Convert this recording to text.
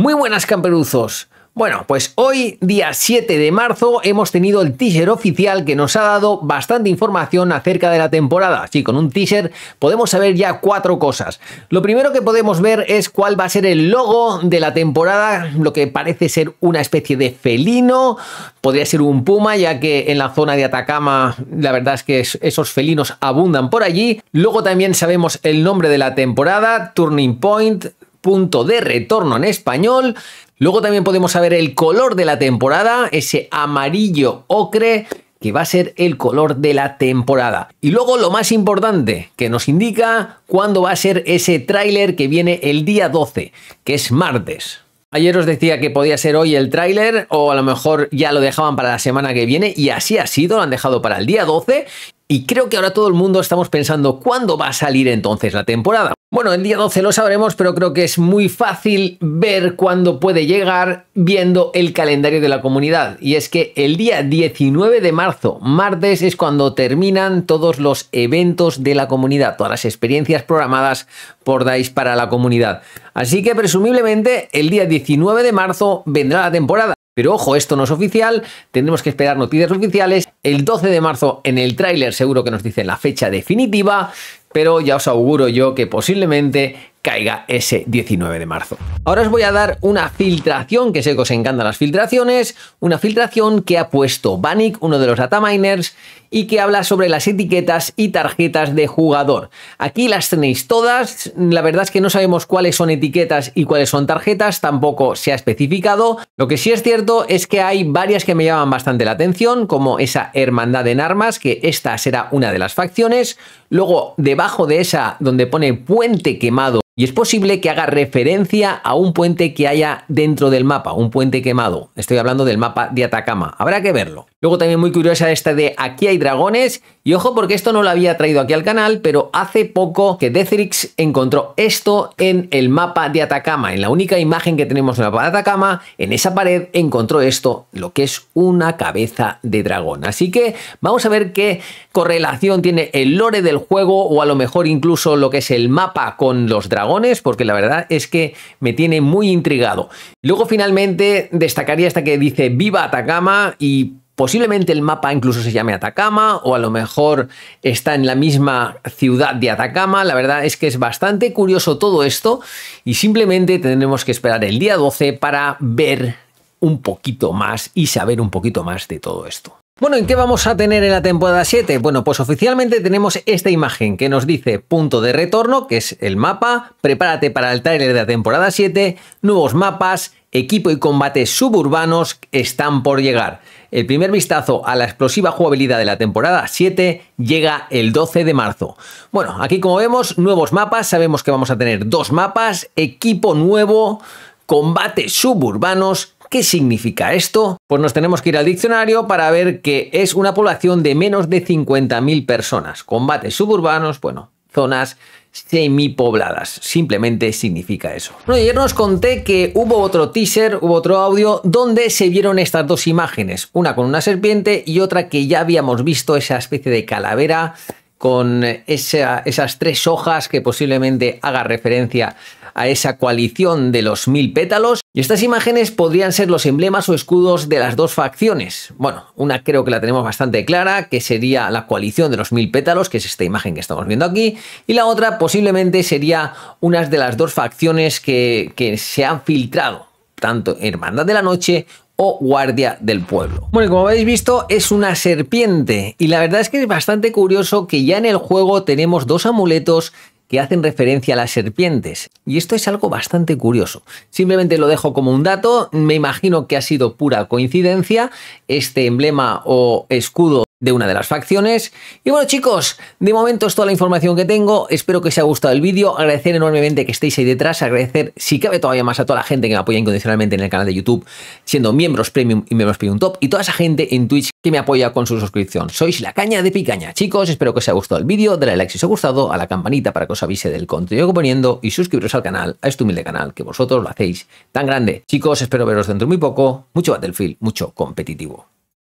Muy buenas camperuzos. Bueno, pues hoy, día 7 de marzo, hemos tenido el teaser oficial que nos ha dado bastante información acerca de la temporada. Sí, con un teaser podemos saber ya cuatro cosas. Lo primero que podemos ver es cuál va a ser el logo de la temporada, lo que parece ser una especie de felino, podría ser un puma, ya que en la zona de Atacama la verdad es que esos felinos abundan por allí. Luego también sabemos el nombre de la temporada, Turning Point, punto de retorno en español. Luego también podemos saber el color de la temporada, ese amarillo ocre que va a ser el color de la temporada. Y luego lo más importante, que nos indica cuándo va a ser ese tráiler que viene el día 12, que es martes. Ayer os decía que podía ser hoy el tráiler o a lo mejor ya lo dejaban para la semana que viene y así ha sido, lo han dejado para el día 12 y creo que ahora todo el mundo estamos pensando cuándo va a salir entonces la temporada. Bueno, el día 12 lo sabremos, pero creo que es muy fácil ver cuándo puede llegar viendo el calendario de la comunidad. Y es que el día 19 de marzo, martes, es cuando terminan todos los eventos de la comunidad, todas las experiencias programadas por DICE para la comunidad. Así que presumiblemente el día 19 de marzo vendrá la temporada. Pero ojo, esto no es oficial, tendremos que esperar noticias oficiales. El 12 de marzo en el tráiler seguro que nos dicen la fecha definitiva, pero ya os auguro yo que posiblemente caiga ese 19 de marzo. Ahora os voy a dar una filtración, que sé que os encantan las filtraciones, una filtración que ha puesto Banic, uno de los dataminers, y que habla sobre las etiquetas y tarjetas de jugador. Aquí las tenéis todas, la verdad es que no sabemos cuáles son etiquetas y cuáles son tarjetas, tampoco se ha especificado. Lo que sí es cierto es que hay varias que me llaman bastante la atención, como esa Hermandad en Armas, que esta será una de las facciones. Luego, debajo de esa, donde pone Puente Quemado, y es posible que haga referencia a un puente que haya dentro del mapa, un puente quemado. Estoy hablando del mapa de Atacama, habrá que verlo. Luego también muy curiosa esta de Aquí hay dragones. Y ojo porque esto no lo había traído aquí al canal, pero hace poco que Deathrix encontró esto en el mapa de Atacama. En la única imagen que tenemos del mapa de Atacama, en esa pared encontró esto, lo que es una cabeza de dragón. Así que vamos a ver qué correlación tiene el lore del juego o a lo mejor incluso lo que es el mapa con los dragones, porque la verdad es que me tiene muy intrigado. Luego finalmente destacaría esta que dice Viva Atacama y Posiblemente el mapa incluso se llame Atacama o a lo mejor está en la misma ciudad de Atacama. La verdad es que es bastante curioso todo esto y simplemente tendremos que esperar el día 12 para ver un poquito más y saber un poquito más de todo esto. Bueno, ¿en qué vamos a tener en la temporada 7? Bueno, pues oficialmente tenemos esta imagen que nos dice punto de retorno, que es el mapa, prepárate para el tráiler de la temporada 7, nuevos mapas, equipo y combates suburbanos están por llegar. El primer vistazo a la explosiva jugabilidad de la temporada 7 llega el 12 de marzo. Bueno, aquí como vemos, nuevos mapas, sabemos que vamos a tener dos mapas, equipo nuevo, combates suburbanos ¿Qué significa esto? Pues nos tenemos que ir al diccionario para ver que es una población de menos de 50.000 personas. Combates suburbanos, bueno, zonas semipobladas. Simplemente significa eso. Bueno, ayer nos conté que hubo otro teaser, hubo otro audio donde se vieron estas dos imágenes, una con una serpiente y otra que ya habíamos visto, esa especie de calavera con esas tres hojas que posiblemente haga referencia a esa coalición de los mil pétalos, y estas imágenes podrían ser los emblemas o escudos de las dos facciones. Bueno, una creo que la tenemos bastante clara, que sería la coalición de los mil pétalos, que es esta imagen que estamos viendo aquí, y la otra posiblemente sería una de las dos facciones que, se han filtrado, tanto Hermandad de la Noche o guardia del pueblo. Bueno, como habéis visto, es una serpiente y la verdad es que es bastante curioso que ya en el juego tenemos dos amuletos que hacen referencia a las serpientes. Y esto es algo bastante curioso. Simplemente lo dejo como un dato, me imagino que ha sido pura coincidencia este emblema o escudo de una de las facciones. Y bueno chicos, de momento es toda la información que tengo, espero que os haya gustado el vídeo, agradecer enormemente que estéis ahí detrás, agradecer si cabe todavía más a toda la gente que me apoya incondicionalmente en el canal de YouTube, siendo miembros Premium y miembros Premium Top, y toda esa gente en Twitch que me apoya con su suscripción. Sois la caña de picaña, chicos, espero que os haya gustado el vídeo, dale like si os ha gustado, a la campanita para que os avise del contenido que poniendo y suscribiros al canal, a este humilde canal, que vosotros lo hacéis tan grande. Chicos, espero veros dentro de muy poco, mucho Battlefield, mucho competitivo.